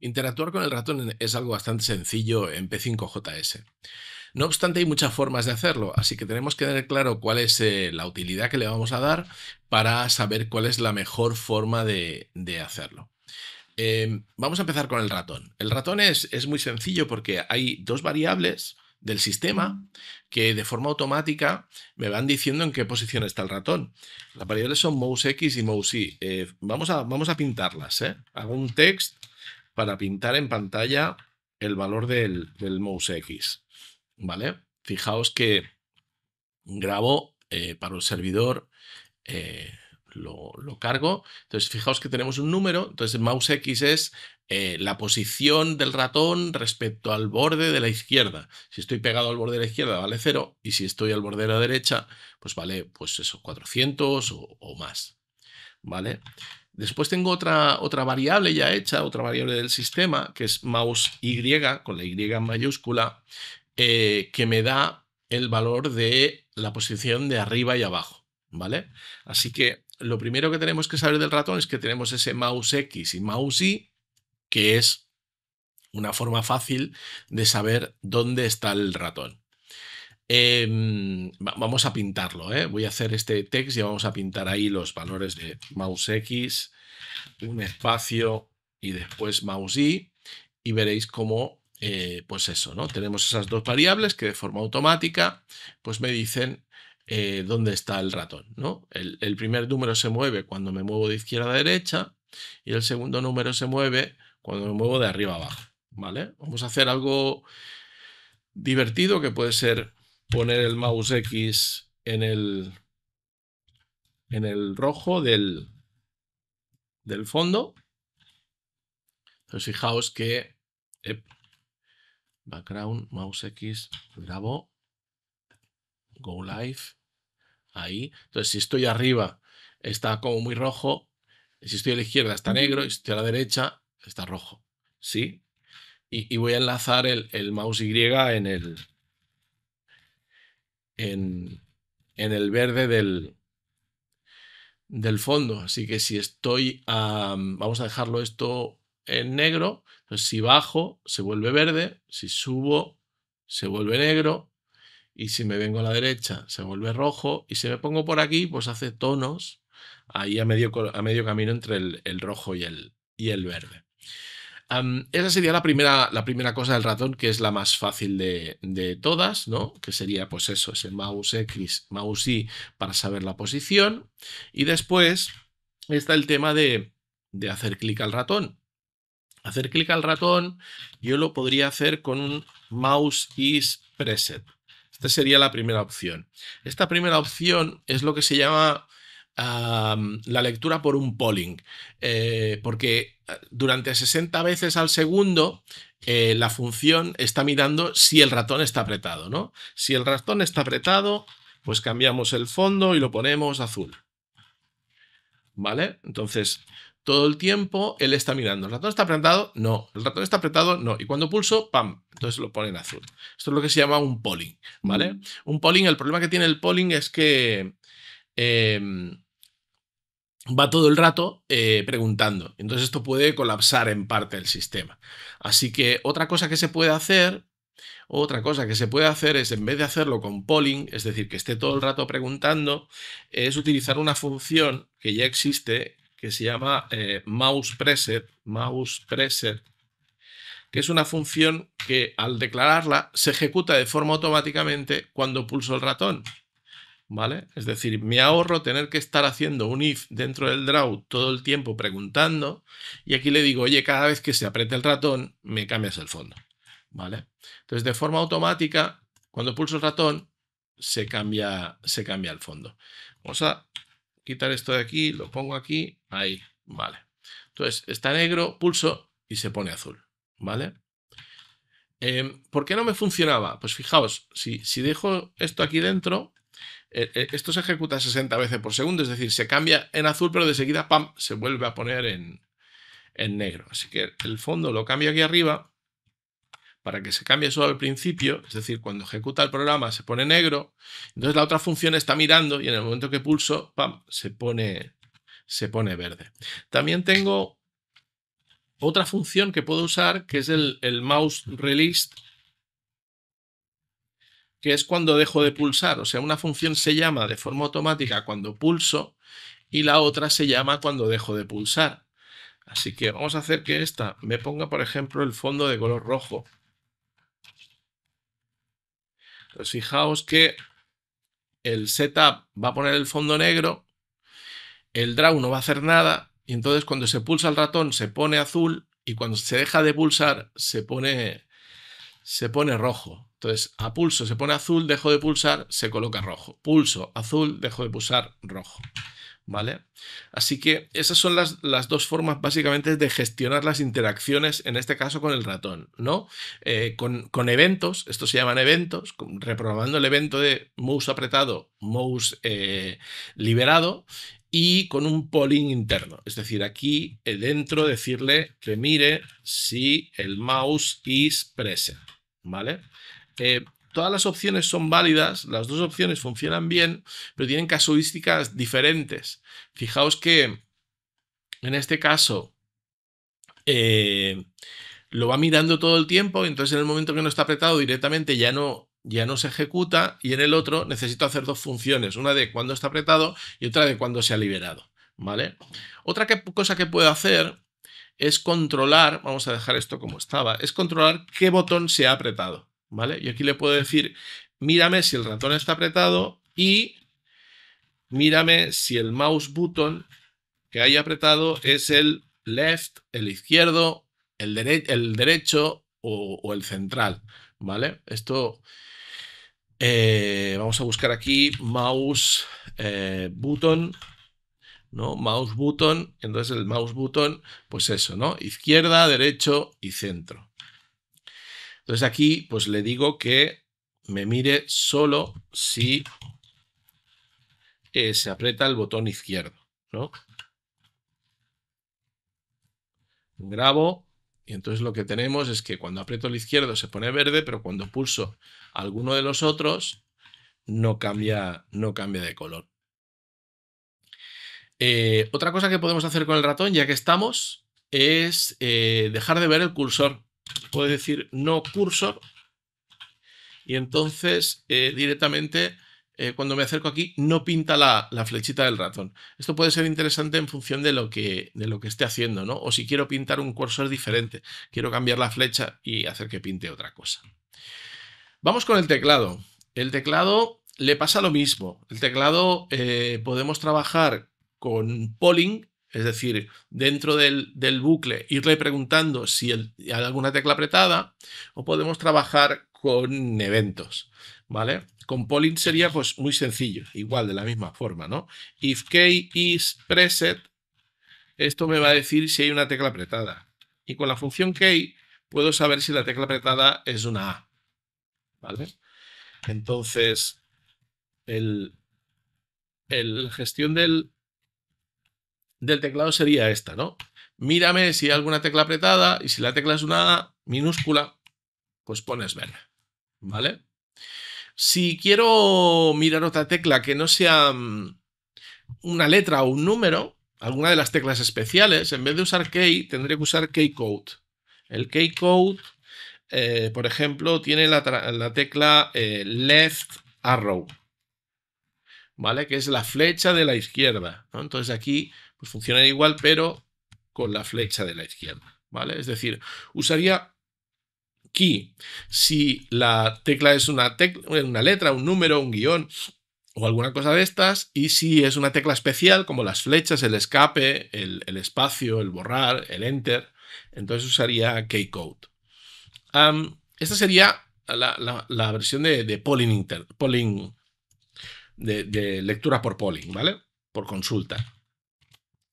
Interactuar con el ratón es algo bastante sencillo en P5JS. No obstante, hay muchas formas de hacerlo, así que tenemos que tener claro cuál es eh, la utilidad que le vamos a dar para saber cuál es la mejor forma de, hacerlo. Em, vamos a empezar con el ratón. El ratón es, es muy sencillo porque hay dos variables del sistema que de forma automática me van diciendo en qué posición está el ratón. Las variables son mouseX y mouseY. Eh, vamos, a, vamos a pintarlas. ¿eh? Hago un text para pintar en pantalla el valor del, mouse X. ¿Vale? Fijaos que grabo eh, para el servidor, eh, lo, cargo. Entonces, fijaos que tenemos un número. Entonces, mouse X es eh, la posición del ratón respecto al borde de la izquierda. Si estoy pegado al borde de la izquierda, vale 0. Y si estoy al borde de la derecha, pues vale, pues eso, 400 o, o más. ¿Vale? Después tengo otra, otra variable ya hecha, otra variable del sistema, que es mouse y, con la y mayúscula, eh, que me da el valor de la posición de arriba y abajo, ¿vale? Así que lo primero que tenemos que saber del ratón es que tenemos ese mouse X y mouse Y, que es una forma fácil de saber dónde está el ratón. Em, vamos a pintarlo, ¿eh? voy a hacer este text y vamos a pintar ahí los valores de mouse X, un espacio y después mouse Y y veréis cómo, eh, pues eso, ¿no? Tenemos esas dos variables que de forma automática pues me dicen eh, dónde está el ratón, ¿no? El, el, primer número se mueve cuando me muevo de izquierda a derecha y el segundo número se mueve cuando me muevo de arriba a abajo, ¿vale? Vamos a hacer algo divertido que puede ser poner el mouse X en el, en el rojo del, del fondo. Entonces fijaos que background, mouse X, grabo, go live, ahí. Entonces si estoy arriba está como muy rojo, si estoy a la izquierda está negro, y si estoy a la derecha está rojo. ¿Sí? Y, voy a enlazar el, el mouse Y en el, en, el verde del, del fondo. Así que si estoy, a, vamos a dejarlo esto en negro, si bajo se vuelve verde, si subo se vuelve negro y si me vengo a la derecha se vuelve rojo y si me pongo por aquí pues hace tonos ahí a medio, a medio camino entre el, rojo y el, y el verde esa sería la primera, la primera cosa del ratón, que es la más fácil de, todas, ¿no? Que sería, pues eso, ese mouse X, mouse Y para saber la posición. Y después está el tema de, de hacer clic al ratón. Hacer clic al ratón yo lo podría hacer con un mouse is preset. Esta sería la primera opción. Esta primera opción es lo que se llama la lectura por un polling, eh, porque eh, durante 60 veces al segundo eh, la función está mirando si el ratón está apretado, ¿no? Si el ratón está apretado, pues cambiamos el fondo y lo ponemos azul. ¿Vale? Entonces, todo el tiempo él está mirando. ¿El ratón está apretado? No. ¿El ratón está apretado? No. Y cuando pulso, ¡pam! Entonces lo pone en azul. Esto es lo que se llama un polling, ¿vale? Un polling, el problema que tiene el polling es que em, va todo el rato eh, preguntando. Entonces esto puede colapsar en parte el sistema. Así que otra cosa que se puede hacer, otra cosa que se puede hacer es, en vez de hacerlo con polling, es decir, que esté todo el rato preguntando, es utilizar una función que ya existe, que se llama eh, mouse preset, mouse que es una función que al declararla se ejecuta de forma automáticamente cuando pulso el ratón. ¿vale? Es decir, me ahorro tener que estar haciendo un if dentro del draw todo el tiempo preguntando y aquí le digo, oye, cada vez que se apriete el ratón, me cambias el fondo, ¿vale? Entonces, de forma automática, cuando pulso el ratón, se cambia, se cambia el fondo. Vamos a quitar esto de aquí, lo pongo aquí, ahí, vale. Entonces, está negro, pulso y se pone azul, ¿vale? Em, ¿Por qué no me funcionaba? Pues fijaos, si, si dejo esto aquí dentro, eh, eh, esto se ejecuta 60 veces por segundo, es decir, se cambia en azul, pero de seguida, pam, se vuelve a poner en, negro. Así que el fondo lo cambio aquí arriba para que se cambie solo al principio, es decir, cuando ejecuta el programa se pone negro, entonces la otra función está mirando y en el momento que pulso, pam, se pone, se pone verde. También tengo otra función que puedo usar que es el, el mouse release que es cuando dejo de pulsar. O sea, una función se llama de forma automática cuando pulso y la otra se llama cuando dejo de pulsar. Así que vamos a hacer que esta me ponga, por ejemplo, el fondo de color rojo. Entonces, fijaos que el setup va a poner el fondo negro, el draw no va a hacer nada, y entonces cuando se pulsa el ratón se pone azul, y cuando se deja de pulsar se pone se pone rojo. Entonces, a pulso se pone azul, dejo de pulsar, se coloca rojo. Pulso azul, dejo de pulsar rojo. ¿Vale? Así que esas son las, dos formas básicamente de gestionar las interacciones, en este caso con el ratón, ¿no? Eh, con, eventos, esto se llaman eventos, reprogramando el evento de mouse apretado, mouse eh, liberado, y con un polling interno. Es decir, aquí eh, dentro decirle que mire si el mouse is present. ¿vale? Eh, todas las opciones son válidas, las dos opciones funcionan bien, pero tienen casuísticas diferentes. Fijaos que en este caso eh, lo va mirando todo el tiempo, entonces en el momento que no está apretado directamente ya no ya no se ejecuta y en el otro necesito hacer dos funciones, una de cuando está apretado y otra de cuando se ha liberado, ¿vale? Otra cosa que puedo hacer es controlar, vamos a dejar esto como estaba, es controlar qué botón se ha apretado, ¿vale? Y aquí le puedo decir, mírame si el ratón está apretado y mírame si el mouse button que haya apretado es el left, el izquierdo, el, derecho o, el central, ¿vale? Esto, eh, vamos a buscar aquí mouse eh, button ¿no? Mouse button, entonces el mouse button, pues eso, ¿no? Izquierda, derecho y centro. Entonces aquí, pues le digo que me mire solo si eh, se aprieta el botón izquierdo, ¿no? Grabo y entonces lo que tenemos es que cuando aprieto el izquierdo se pone verde, pero cuando pulso alguno de los otros no cambia, no cambia de color. Eh, otra cosa que podemos hacer con el ratón, ya que estamos, es eh, dejar de ver el cursor. Puedes decir no cursor y entonces eh, directamente cuando me acerco aquí no pinta la, flechita del ratón. Esto puede ser interesante en función de lo, que, lo que esté haciendo, ¿no? O si quiero pintar un cursor diferente, quiero cambiar la flecha y hacer que pinte otra cosa. Vamos con el teclado. El teclado le pasa lo mismo. El teclado podemos trabajar con polling, es decir, dentro del, bucle irle preguntando si hay alguna tecla apretada, o podemos trabajar con eventos, ¿vale? Con polling sería pues muy sencillo, igual de la misma forma, ¿no? If key is preset, esto me va a decir si hay una tecla apretada. Y con la función key puedo saber si la tecla apretada es una A, ¿vale? Entonces, el gestión del, del teclado sería esta, ¿no? Mírame si hay alguna tecla apretada y si la tecla es una minúscula, pues pones ver. Mm. ¿vale? Si quiero mirar otra tecla que no sea mm, una letra o un número, alguna de las teclas especiales, en vez de usar key, tendría que usar keycode. El keycode, eh, por ejemplo, tiene la, tecla eh, left arrow, ¿vale? Que es la flecha de la izquierda, Entonces aquí pues funcionan igual, pero con la flecha de la izquierda, ¿vale? Es decir, usaría key si la tecla es una, tecla, una letra, un número, un guión o alguna cosa de estas, y si es una tecla especial, como las flechas, el escape, el, espacio, el borrar, el enter, entonces usaría keycode. esta sería la, versión de, polling, inter, polling de, lectura por polling, ¿vale? Por consulta.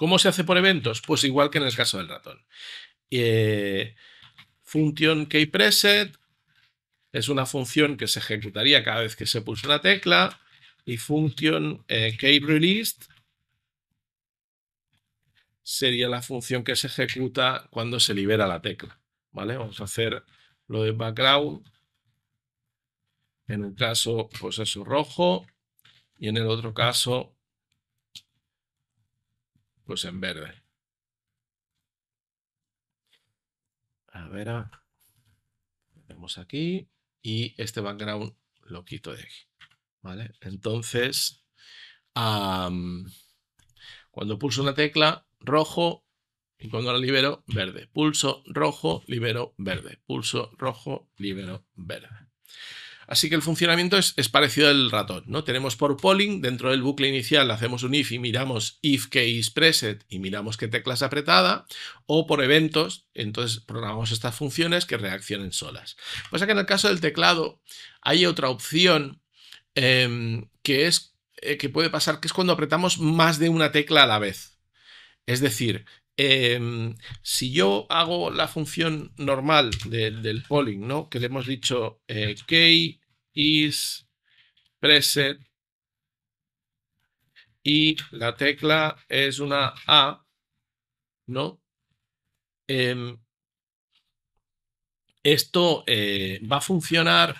¿Cómo se hace por eventos? Pues igual que en el caso del ratón. Eh, función es una función que se ejecutaría cada vez que se pulsa una tecla y función eh, sería la función que se ejecuta cuando se libera la tecla. ¿Vale? Vamos a hacer lo de background. En el caso, pues eso rojo. Y en el otro caso, en verde. A ver, ah, tenemos aquí y este background lo quito de aquí. ¿Vale? Entonces, cuando pulso una tecla, rojo, y cuando la libero, verde. Pulso rojo, libero verde. Pulso rojo, libero verde. Así que el funcionamiento es, parecido al ratón, ¿no? Tenemos por polling, dentro del bucle inicial hacemos un if y miramos if case preset y miramos qué tecla es apretada, o por eventos, entonces programamos estas funciones que reaccionen solas. Pues que en el caso del teclado hay otra opción em, que es eh, que puede pasar, que es cuando apretamos más de una tecla a la vez. Es decir, em, si yo hago la función normal del polling, ¿no? Que le hemos dicho eh, key is, preset. Y la tecla es una A, ¿no? Em, esto eh, va a funcionar.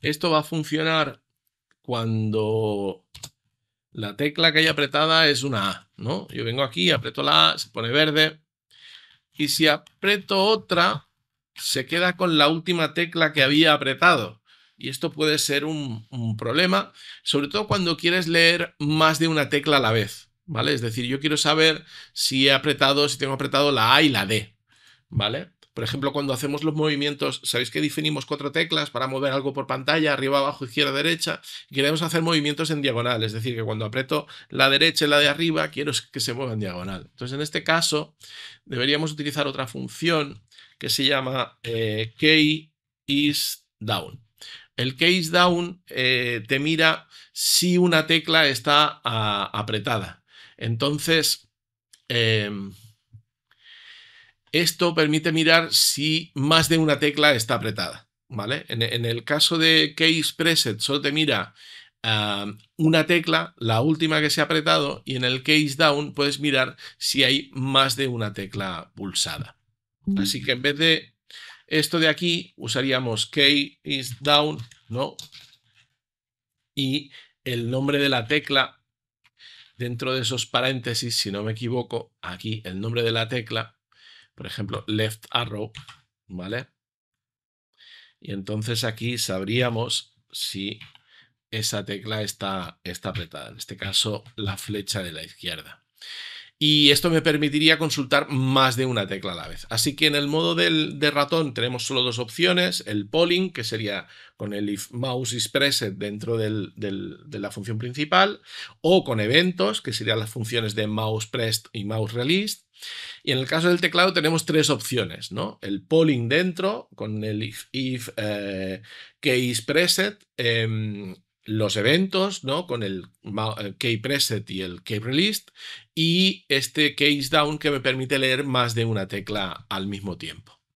Esto va a funcionar cuando la tecla que hay apretada es una A, ¿no? Yo vengo aquí, aprieto la A, se pone verde. Y si aprieto otra, se queda con la última tecla que había apretado. Y esto puede ser un, problema, sobre todo cuando quieres leer más de una tecla a la vez, ¿vale? Es decir, yo quiero saber si he apretado, si tengo apretado la A y la D, ¿vale? Por ejemplo, cuando hacemos los movimientos, ¿sabéis que definimos cuatro teclas para mover algo por pantalla, arriba, abajo, izquierda, derecha? queremos hacer movimientos en diagonal, es decir, que cuando aprieto la derecha y la de arriba, quiero que se mueva en diagonal. Entonces, en este caso, deberíamos utilizar otra función que se llama eh, Key is Down. El Is down eh, te mira si una tecla está ah, apretada. Entonces, em, esto permite mirar si más de una tecla está apretada. ¿vale? En, el caso de case preset, solo te mira una tecla, la última que se ha apretado, y en el case down puedes mirar si hay más de una tecla pulsada. Así que en vez de esto de aquí, usaríamos key is down, ¿no? Y el nombre de la tecla dentro de esos paréntesis, si no me equivoco, aquí el nombre de la tecla, por ejemplo, left arrow, ¿vale? Y entonces aquí sabríamos si esa tecla está, está apretada, en este caso la flecha de la izquierda y esto me permitiría consultar más de una tecla a la vez. Así que en el modo de ratón tenemos solo dos opciones, el polling, que sería con el if mouse is dentro de la función principal, o con eventos, que serían las funciones de mouse pressed y mouse released. Y en el caso del teclado tenemos tres opciones, ¿no? El polling dentro, con el if, if eh, los eventos, ¿no? Con el eh, key preset y el key release y este case down que me permite leer más de una tecla al mismo tiempo.